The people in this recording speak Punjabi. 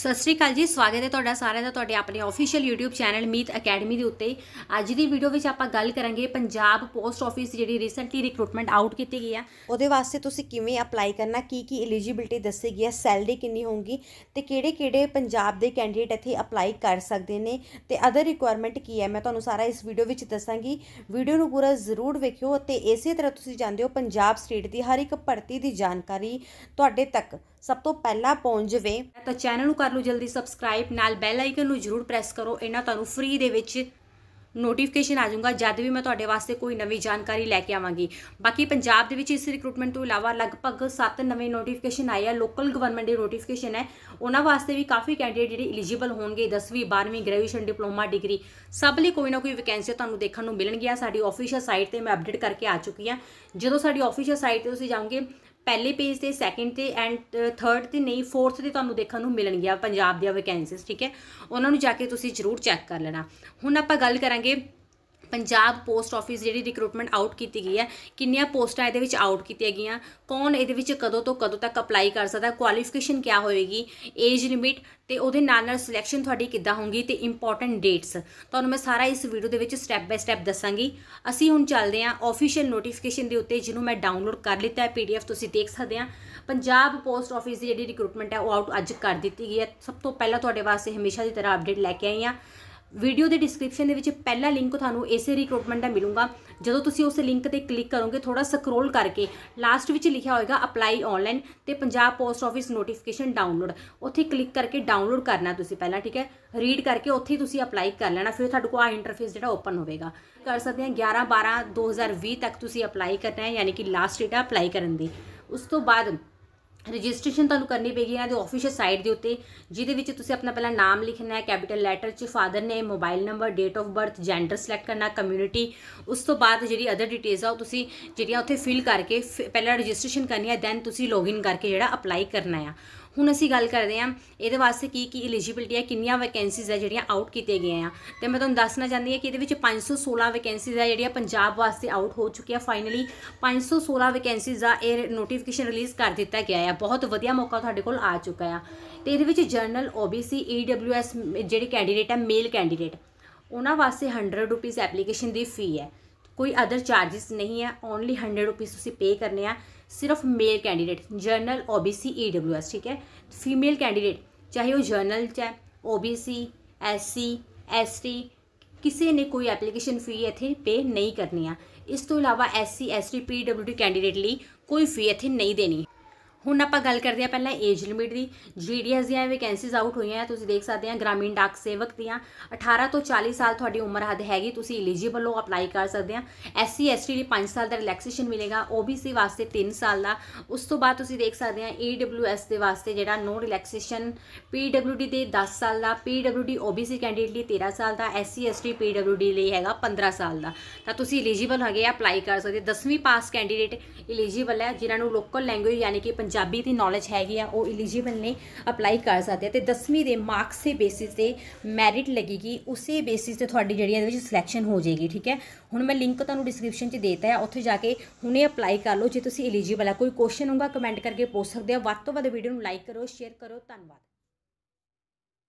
ਸਤਿ ਸ੍ਰੀ ਅਕਾਲ ਜੀ ਸਵਾਗਤ ਹੈ ਤੁਹਾਡਾ ਸਾਰਿਆਂ ਦਾ ਤੁਹਾਡੇ ਆਪਣੇ official YouTube channel Meet academy ਦੇ ਉੱਤੇ ਅੱਜ ਦੀ ਵੀਡੀਓ ਵਿੱਚ ਆਪਾਂ ਗੱਲ ਕਰਾਂਗੇ ਪੰਜਾਬ ਪੋਸਟ ਆਫਿਸ ਜਿਹੜੀ ਰੀਸੈਂਟਲੀ ਰਿਕਰੂਟਮੈਂਟ ਆਊਟ ਕੀਤੀ ਗਈ ਆ ਉਹਦੇ ਵਾਸਤੇ ਤੁਸੀਂ ਕਿਵੇਂ ਅਪਲਾਈ ਕਰਨਾ ਕੀ ਕੀ ਐਲੀਜੀਬਿਲਟੀ ਦੱਸੀ ਗਈ ਹੈ ਸੈਲਰੀ ਕਿੰਨੀ ਹੋਊਗੀ ਤੇ ਕਿਹੜੇ ਕਿਹੜੇ ਪੰਜਾਬ ਦੇ ਕੈਂਡੀਡੇਟ ਇੱਥੇ ਅਪਲਾਈ ਕਰ ਸਕਦੇ ਨੇ ਤੇ ਅਦਰ ਰਿਕੁਆਇਰਮੈਂਟ ਕੀ ਹੈ ਮੈਂ ਤੁਹਾਨੂੰ ਸਾਰਾ ਇਸ ਵੀਡੀਓ ਵਿੱਚ ਦੱਸਾਂਗੀ ਵੀਡੀਓ ਨੂੰ ਪੂਰਾ ਜ਼ਰੂਰ ਵੇਖਿਓ ਤੇ ਇਸੇ ਤਰ੍ਹਾਂ ਤੁਸੀਂ ਜਾਣਦੇ ਹੋ ਪੰਜਾਬ ਸਟੇਟ ਦੀ ਹਰ ਇੱਕ ਭਰਤੀ ਦੀ ਜਾਣਕਾਰੀ ਤੁਹਾਡੇ ਤੱਕ ਸਭ ਤੋਂ ਪਹਿਲਾਂ ਪਹੁੰਚ ਜਵੇ ਤਾਂ ਚੈਨਲ ਨੂੰ ਕਰ ਲਓ ਜਲਦੀ ਸਬਸਕ੍ਰਾਈਬ ਨਾਲ ਬੈਲ ਆਈਕਨ ਨੂੰ ਜ਼ਰੂਰ ਪ੍ਰੈਸ ਕਰੋ ਇਹਨਾਂ ਤੁਹਾਨੂੰ ਫ੍ਰੀ ਦੇ ਵਿੱਚ ਨੋਟੀਫਿਕੇਸ਼ਨ ਆ ਜਾਊਗਾ ਜਦ ਵੀ ਮੈਂ ਤੁਹਾਡੇ ਵਾਸਤੇ ਕੋਈ ਨਵੀਂ ਜਾਣਕਾਰੀ ਲੈ ਕੇ ਆਵਾਂਗੀ ਬਾਕੀ ਪੰਜਾਬ ਦੇ ਵਿੱਚ ਇਸ ਰਿਕਰੂਟਮੈਂਟ ਤੋਂ ਇਲਾਵਾ ਲਗਭਗ 7 ਨਵੇਂ ਨੋਟੀਫਿਕੇਸ਼ਨ ਆਏ ਆ ਲੋਕਲ ਗਵਰਨਮੈਂਟ ਦੇ ਨੋਟੀਫਿਕੇਸ਼ਨ ਹੈ ਉਹਨਾਂ ਵਾਸਤੇ ਵੀ ਕਾਫੀ ਕੈਂਡੀਡੇਟ ਜਿਹੜੇ ਐਲੀਜੀਬਲ ਹੋਣਗੇ 10ਵੀਂ 12ਵੀਂ ਗ੍ਰੈਜੂਏਸ਼ਨ ਡਿਪਲੋਮਾ ਡਿਗਰੀ ਸਭ ਲਈ ਕੋਈ ਨਾ ਕੋਈ ਵੈਕੈਂਸੀ ਤੁਹਾਨੂੰ ਦੇਖਣ ਨੂੰ ਮਿਲਣਗੀਆਂ ਸਾਡੀ ਆਫੀਸ਼ੀਅਲ ਸਾਈਟ ਤੇ ਮੈਂ ਅਪਡੇਟ ਕਰਕੇ ਆ ਚੁੱਕੀ ਆ ਜਦੋਂ ਸਾਡੀ ਆਫੀਸ਼ੀਅਲ ਸਾਈਟ ਤੇ ਤੁਸੀਂ ਜਾਓਗੇ ਪਹਿਲੇ ਪੇਜ ਤੇ ਸੈਕਿੰਡ ਤੇ ਐਂਡ ਥਰਡ ਤੇ ਨਹੀਂ ਫੋਰਥ ਤੇ ਤੁਹਾਨੂੰ ਦੇਖਣ ਨੂੰ ਮਿਲਣਗੀਆਂ ਪੰਜਾਬ ਦੀਆਂ ਵੈਕੈਂਸੀਜ਼ ਠੀਕ ਹੈ ਉਹਨਾਂ ਨੂੰ ਜਾ ਕੇ ਤੁਸੀਂ ਜ਼ਰੂਰ ਚੈੱਕ ਕਰ ਲੈਣਾ ਹੁਣ ਆਪਾਂ ਗੱਲ ਕਰਾਂਗੇ ਪੰਜਾਬ ਪੋਸਟ ਆਫਿਸ ਜਿਹੜੀ ਰਿਕਰੂਟਮੈਂਟ ਆਊਟ ਕੀਤੀ ਗਈ ਹੈ ਕਿੰਨੀਆਂ ਪੋਸਟਾਂ ਇਹਦੇ ਵਿੱਚ ਆਊਟ ਕੀਤੀਆਂ ਗਈਆਂ ਕੌਣ ਇਹਦੇ ਵਿੱਚ ਕਦੋਂ ਤੋਂ ਕਦੋਂ ਤੱਕ ਅਪਲਾਈ ਕਰ ਸਕਦਾ ਕੁਆਲੀਫਿਕੇਸ਼ਨ ਕੀ ਹੋਏਗੀ ਏਜ ਲਿਮਿਟ ਤੇ ਉਹਦੇ ਨਾਲ ਨਾਲ ਸਿਲੈਕਸ਼ਨ ਤੁਹਾਡੀ ਕਿੱਦਾਂ ਹੋਊਗੀ ਤੇ ਇੰਪੋਰਟੈਂਟ ਡੇਟਸ ਤੁਹਾਨੂੰ ਮੈਂ ਸਾਰਾ ਇਸ ਵੀਡੀਓ ਦੇ ਵਿੱਚ ਸਟੈਪ ਬਾਈ ਸਟੈਪ ਦੱਸਾਂਗੀ ਅਸੀਂ ਹੁਣ ਚੱਲਦੇ ਹਾਂ ਆਫੀਸ਼ੀਅਲ ਨੋਟੀਫਿਕੇਸ਼ਨ ਦੇ ਉੱਤੇ ਜਿਹਨੂੰ ਮੈਂ ਡਾਊਨਲੋਡ ਕਰ ਲਿੱਤਾ ਹੈ ਪੀਡੀਐਫ ਤੁਸੀਂ ਦੇਖ ਸਕਦੇ ਆ ਪੰਜਾਬ ਪੋਸਟ ਆਫਿਸ ਦੀ ਜਿਹੜੀ ਰਿਕਰੂਟਮੈਂਟ ਹੈ ਉਹ ਆਊਟ ਅੱਜ ਕਰ ਦਿੱਤੀ ਗਈ ਹੈ ਸਭ ਤੋਂ ਪਹਿਲਾਂ ਤੁਹਾਡੇ ਵਾਸਤੇ ਹਮੇਸ਼ਾ ਦੀ ਤਰ੍ਹਾਂ ਅਪਡੇਟ ਲੈ ਕੇ ਆਈ ਆ ਵੀਡੀਓ ਦੇ ਡਿਸਕ੍ਰਿਪਸ਼ਨ ਦੇ ਵਿੱਚ ਪਹਿਲਾ ਲਿੰਕ ਤੁਹਾਨੂੰ ਇਸੇ ਰਿਕਰੂਟਮੈਂਟ ਦਾ ਮਿਲੂਗਾ ਜਦੋਂ ਤੁਸੀਂ ਉਸ ਲਿੰਕ ਤੇ ਕਲਿੱਕ ਕਰੋਗੇ ਥੋੜਾ ਸਕਰੋਲ ਕਰਕੇ ਲਾਸਟ ਵਿੱਚ ਲਿਖਿਆ ਹੋਏਗਾ ਅਪਲਾਈ ਆਨਲਾਈਨ ਤੇ Punjab post office notification download ਉੱਥੇ ਕਲਿੱਕ ਕਰਕੇ ਡਾਊਨਲੋਡ ਕਰਨਾ ਤੁਸੀਂ ਪਹਿਲਾਂ ਠੀਕ ਹੈ ਰੀਡ ਕਰਕੇ ਉੱਥੇ ਤੁਸੀਂ ਅਪਲਾਈ ਕਰ ਲੈਣਾ ਫਿਰ ਤੁਹਾਡੇ ਕੋਲ ਆ ਇੰਟਰਫੇਸ ਜਿਹੜਾ ਓਪਨ ਹੋਵੇਗਾ ਕਰ ਸਕਦੇ ਆ 11 12 2020 ਤੱਕ ਤੁਸੀਂ ਅਪਲਾਈ ਕਰਨਾ ਹੈ ਯਾਨੀ ਕਿ ਲਾਸਟ ਡੇਟ ਅਪਲਾਈ ਕਰਨ ਦੀ ਉਸ ਤੋਂ ਬਾਅਦ ਰਜਿਸਟ੍ਰੇਸ਼ਨ ਤੁਹਾਨੂੰ ਕਰਨੀ ਪੈਗੀ ਇਹਨਾਂ ਦੇ ਆਫੀਸ਼ੀਅਲ ਸਾਈਟ ਦੇ ਉੱਤੇ ਜਿਹਦੇ ਵਿੱਚ ਤੁਸੀਂ ਆਪਣਾ ਪਹਿਲਾਂ ਨਾਮ ਲਿਖਣਾ ਹੈ ਕੈਪੀਟਲ ਲੈਟਰ 'ਚ ਫਾਦਰ ਨੇ mobile number date of birth gender select ਕਰਨਾ ਕਮਿਊਨਿਟੀ ਉਸ ਤੋਂ ਬਾਅਦ ਜਿਹੜੀ ਅਦਰ ਡਿਟੇਲਸ ਆ ਉਹ ਤੁਸੀਂ ਜਿਹੜੀਆਂ ਉੱਥੇ ਫਿਲ ਕਰਕੇ ਪਹਿਲਾਂ ਰਜਿਸਟ੍ਰੇਸ਼ਨ ਕਰਨੀ ਹੈ ਦੈਨ ਤੁਸੀਂ ਲੌਗਇਨ ਕਰਕੇ ਜਿਹੜਾ ਅਪਲਾਈ ਕਰਨਾ ਆ ਹੁਣ ਅਸੀਂ ਗੱਲ ਕਰਦੇ ਹਾਂ ਇਹਦੇ ਵਾਸਤੇ ਕੀ ਕੀ ਐਲੀਜੀਬਿਲਟੀ ਹੈ ਕਿੰਨੀਆਂ ਵੈਕੈਂਸੀਜ਼ ਹੈ ਜਿਹੜੀਆਂ ਆਊਟ ਕੀਤੇ ਗਏ ਆ ਤੇ ਮੈਂ ਤੁਹਾਨੂੰ ਦੱਸਣਾ ਚਾਹੁੰਦੀ ਹਾਂ ਕਿ ਇਹਦੇ ਵਿੱਚ 516 ਵੈਕੈਂਸੀਜ਼ ਆ ਜਿਹੜੀਆਂ ਪੰਜਾਬ ਵਾਸਤੇ ਆਊਟ ਹੋ ਚੁੱਕੀਆਂ ਫਾਈਨਲੀ 516 ਵੈਕੈਂਸੀਜ਼ ਦਾ ਇਹ ਨੋਟੀਫਿਕੇਸ਼ਨ ਰਿਲੀਜ਼ ਕਰ ਦਿੱਤਾ ਗਿਆ ਆ ਬਹੁਤ ਵਧੀਆ ਮੌਕਾ ਤੁਹਾਡੇ ਕੋਲ ਆ ਚੁੱਕਾ ਆ ਤੇ ਇਹਦੇ ਵਿੱਚ ਜਰਨਲ ਓਬੀਸੀ ਈਡਬਲਯੂਐਸ ਜਿਹੜੇ ਕੈਂਡੀਡੇਟ ਹੈ ਮੇਲ ਕੈਂਡੀਡੇਟ ਉਹਨਾਂ ਵਾਸਤੇ 100 ਰੁਪਏ ਐਪਲੀਕੇਸ਼ਨ ਦੀ ਫੀ ਹੈ कोई अदर चार्जेस नहीं है ओनली हंड्रेड रुपीज़ उसे पे करने हैं सिर्फ male candidate general O B C E W S ठीक है फीमेल कैंडिडेट चाहे वो जर्नल चाहे O B C S C S T किसी ने कोई एप्लीकेशन फ़ी इतने पे नहीं करनी है इस तो अलावा S C S T P W D candidate लिए कोई फी ਇੱਥੇ नहीं देनी ਹੁਣ ਆਪਾਂ ਗੱਲ ਕਰਦੇ ਆ ਪਹਿਲਾਂ ਏਜ ਲਿਮਿਟ ਦੀ ਜੀਡੀਐਸ ਦੀਆਂ ਵੈਕੈਂਸੀਜ਼ ਆਊਟ ਹੋਈਆਂ ਆ ਤੁਸੀਂ ਦੇਖ ਸਕਦੇ ਆ ਗ੍ਰਾਮੀਣ ਡਾਕ ਸੇਵਕ ਦੀਆਂ 18 ਤੋਂ 40 ਸਾਲ ਤੁਹਾਡੀ ਉਮਰ ਹੱਦ ਹੈਗੀ ਤੁਸੀਂ ਐਲੀਜੀਬਲ ਹੋ ਅਪਲਾਈ ਕਰ ਸਕਦੇ ਆ ਐਸਸੀ ਐਸਟੀ ਲਈ 5 ਸਾਲ ਦਾ ਰਿਲੈਕਸੇਸ਼ਨ ਮਿਲੇਗਾ ਓਬੀਸੀ ਵਾਸਤੇ 3 ਸਾਲ ਦਾ ਉਸ ਤੋਂ ਬਾਅਦ ਤੁਸੀਂ ਦੇਖ ਸਕਦੇ ਆ ਈਡਬਲਯੂਐਸ ਦੇ ਵਾਸਤੇ ਜਿਹੜਾ ਨੋ ਰਿਲੈਕਸੇਸ਼ਨ ਪੀਡਬਲਯੂਡੀ ਦੇ 10 ਸਾਲ ਦਾ ਪੀਡਬਲਯੂਡੀ ਓਬੀਸੀ ਕੈਂਡੀਡੇਟ ਲਈ 13 ਸਾਲ ਦਾ ਐਸਸੀ ਐਸਟੀ ਪੀਡਬਲਯੂਡੀ ਲਈ ਹੈਗਾ 15 ਸਾਲ ਦਾ ਤਾਂ ਤੁਸੀਂ ਐਲੀਜੀਬਲ ਹੋਗੇ ਅਪਲਾਈ ਕਰ ਸਕਦੇ 10ਵੀਂ ਪਾਸ ਕੈਂਡੀਡੇਟ ਐਲੀਜੀਬਲ ਹੈ ਜਿਨ੍ਹਾਂ ਨੂੰ ਲੋਕਲ ਲੈਂਗੁਏਜ ਯਾਨੀ ਕਿ ਪੰਜਾਬੀ ਪੰਜਾਬੀ ਦੀ ਨੌਲੇਜ ਹੈਗੀ ਆ ਉਹ ਐਲੀਜੀਬਲ ਨੇ ਅਪਲਾਈ ਕਰ ਸਕਦੇ ਤੇ 10ਵੀਂ ਦੇ ਮਾਰਕਸ ਦੇ ਬੇਸਿਸ ਤੇ ਮੈਰਿਟ ਲੱਗੇਗੀ ਉਸੇ ਬੇਸਿਸ ਤੇ ਤੁਹਾਡੀ ਜਿਹੜੀ ਇਹਦੇ ਵਿੱਚ ਸਿਲੈਕਸ਼ਨ ਹੋ ਜਾਏਗੀ ਠੀਕ ਹੈ ਹੁਣ ਮੈਂ ਲਿੰਕ ਤੁਹਾਨੂੰ ਡਿਸਕ੍ਰਿਪਸ਼ਨ 'ਚ ਦੇਤਾ ਹੈ ਉੱਥੇ ਜਾ ਕੇ ਹੁਣੇ ਅਪਲਾਈ ਕਰ ਲਓ ਜੇ ਤੁਸੀਂ ਐਲੀਜੀਬਲ ਆ ਕੋਈ ਕੁਐਸਚਨ ਹੋਊਗਾ ਕਮੈਂਟ ਕਰਕੇ ਪੁੱਛ ਸਕਦੇ ਆ ਵੱਧ ਤੋਂ ਵੱਧ ਵੀਡੀਓ ਨੂੰ ਲਾਈਕ ਕਰੋ ਸ਼ੇਅਰ ਕਰੋ ਧੰਨਵਾਦ